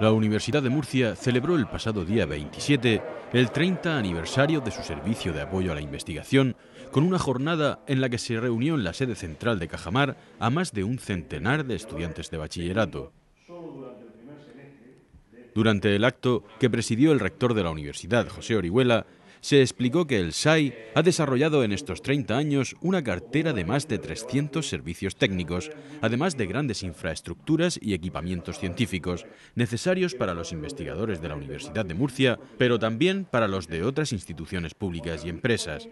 la Universidad de Murcia celebró el pasado día 27 el 30 aniversario de su servicio de apoyo a la investigación con una jornada en la que se reunió en la sede central de Cajamar a más de un centenar de estudiantes de bachillerato. Durante el acto que presidió el rector de la universidad, José Orihuela, se explicó que el SAI ha desarrollado en estos 30 años una cartera de más de 300 servicios técnicos, además de grandes infraestructuras y equipamientos científicos necesarios para los investigadores de la Universidad de Murcia, pero también para los de otras instituciones públicas y empresas.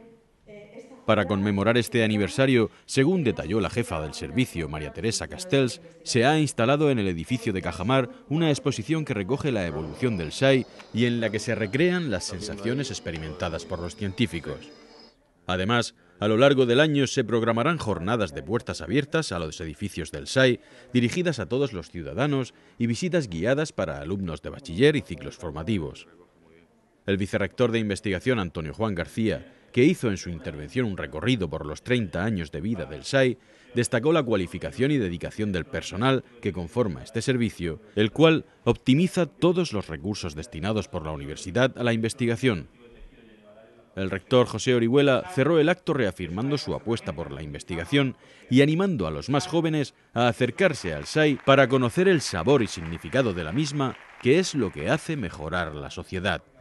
Para conmemorar este aniversario, según detalló la jefa del servicio, María Teresa Castells, se ha instalado en el edificio de Cajamar una exposición que recoge la evolución del SAI y en la que se recrean las sensaciones experimentadas por los científicos. Además, a lo largo del año se programarán jornadas de puertas abiertas a los edificios del SAI, dirigidas a todos los ciudadanos y visitas guiadas para alumnos de bachiller y ciclos formativos. El vicerrector de investigación Antonio Juan García que hizo en su intervención un recorrido por los 30 años de vida del SAI, destacó la cualificación y dedicación del personal que conforma este servicio, el cual optimiza todos los recursos destinados por la universidad a la investigación. El rector José Orihuela cerró el acto reafirmando su apuesta por la investigación y animando a los más jóvenes a acercarse al SAI para conocer el sabor y significado de la misma, que es lo que hace mejorar la sociedad.